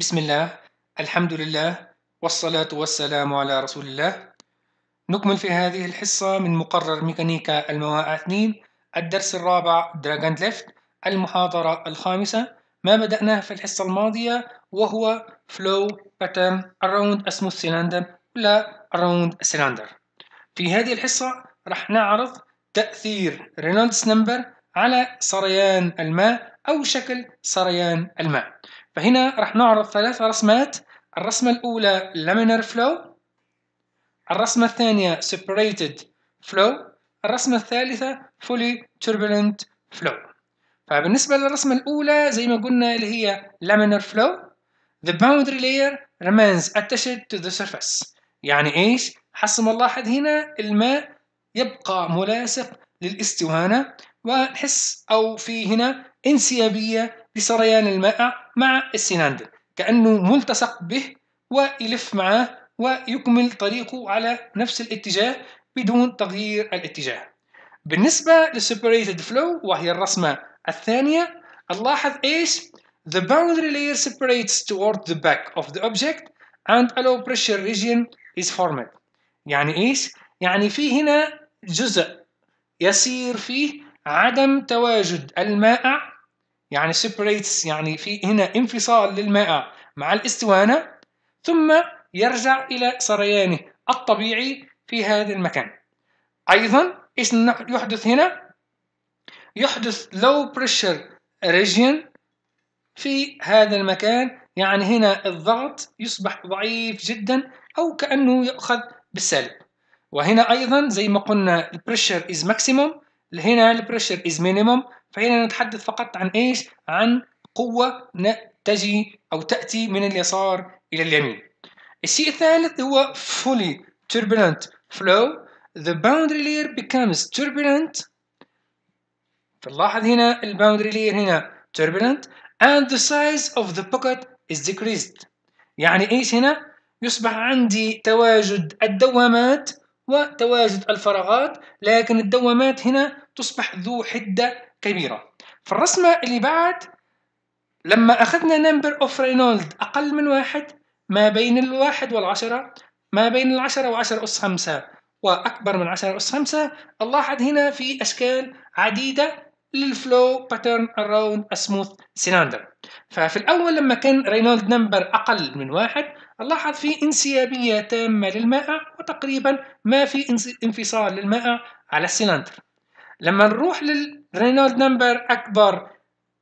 بسم الله الحمد لله والصلاة والسلام على رسول الله نكمل في هذه الحصة من مقرر ميكانيكا المواء 2 الدرس الرابع دراجاند ليفت المحاضرة الخامسة ما بدأناه في الحصة الماضية وهو flow pattern around a smooth cylinder ولا around a cylinder في هذه الحصة راح نعرض تأثير رينولدز نمبر على سريان الماء أو شكل سريان الماء فهنا راح نعرض ثلاث رسمات الرسمة الأولى laminar flow الرسمة الثانية separated flow الرسمة الثالثة fully turbulent flow فبالنسبة للرسمة الأولى زي ما قلنا اللي هي laminar flow the boundary layer remains attached to the surface يعني إيش؟ حسب الله هنا الماء يبقى ملاصق للاستوانة ونحس أو في هنا انسيابية لسريان الماء مع السناندل كأنه ملتصق به ويلف معاه ويكمل طريقه على نفس الاتجاه بدون تغيير الاتجاه بالنسبة للسيبريتد فلو وهي الرسمة الثانية نلاحظ ايش The boundary layer separates toward the back of the object and a low pressure region is formed يعني ايش يعني في هنا جزء يسير فيه عدم تواجد المائع يعني separates يعني في هنا انفصال للماء مع الاستوانة ثم يرجع إلى سريانه الطبيعي في هذا المكان أيضا إيش يحدث هنا؟ يحدث low pressure region في هذا المكان يعني هنا الضغط يصبح ضعيف جدا أو كأنه يأخذ بالسالب وهنا أيضا زي ما قلنا pressure is maximum هنا pressure is minimum فهنا نتحدث فقط عن إيش؟ عن قوة تجي أو تأتي من اليسار إلى اليمين الشيء الثالث هو fully turbulent flow the boundary layer becomes turbulent فنلاحظ هنا الباوندري layer هنا turbulent and the size of the pocket is decreased يعني ايش هنا يصبح عندي تواجد الدوامات وتواجد الفراغات لكن الدوامات هنا تصبح ذو حدة كبيرة في الرسمة اللي بعد لما أخذنا نمبر أوف رينولد أقل من واحد ما بين الواحد والعشرة ما بين العشرة وعشرة أس خمسة وأكبر من عشرة أس خمسة نلاحظ هنا في أشكال عديدة للفلو باترن اراوند سموث سيلندر ففي الأول لما كان رينولد نمبر أقل من واحد نلاحظ في انسيابية تامة للمائع وتقريبا ما في انفصال للمائع على السيلندر لما نروح للرينولد نمبر أكبر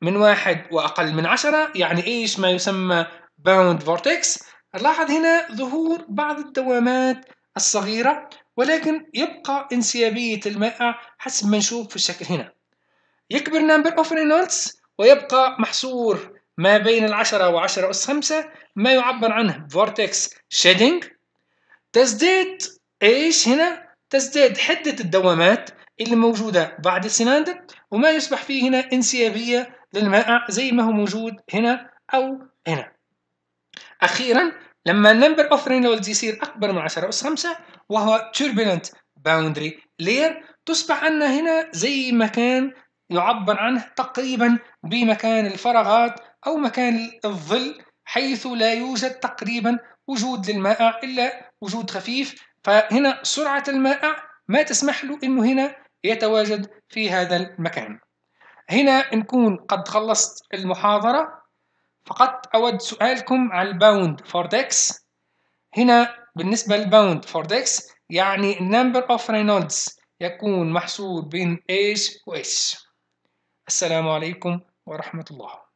من واحد وأقل من عشرة يعني إيش ما يسمى باوند فورتكس نلاحظ هنا ظهور بعض الدوامات الصغيرة ولكن يبقى انسيابية المائع حسب ما نشوف في الشكل هنا يكبر نمبر اوف رينولدز ويبقى محصور ما بين العشرة وعشرة أس خمسة ما يعبر عنه فورتكس شيدنج تزداد إيش هنا تزداد حدة الدوامات اللي موجودة بعد السناندر وما يصبح فيه هنا انسيابية للمائع زي ما هو موجود هنا أو هنا أخيرا لما النمبر اوف رينولدز يصير أكبر من 10 أس 5 وهو turbulent boundary layer تصبح عندنا هنا زي مكان يعبر عنه تقريبا بمكان الفراغات أو مكان الظل حيث لا يوجد تقريبا وجود للمائع إلا وجود خفيف فهنا سرعة المائع ما تسمح له انه هنا يتواجد في هذا المكان هنا نكون قد خلصت المحاضرة فقط أود سؤالكم على الباوند فور ديكس هنا بالنسبة للباوند فور ديكس يعني number of Reynolds يكون محصور بين H و H السلام عليكم ورحمة الله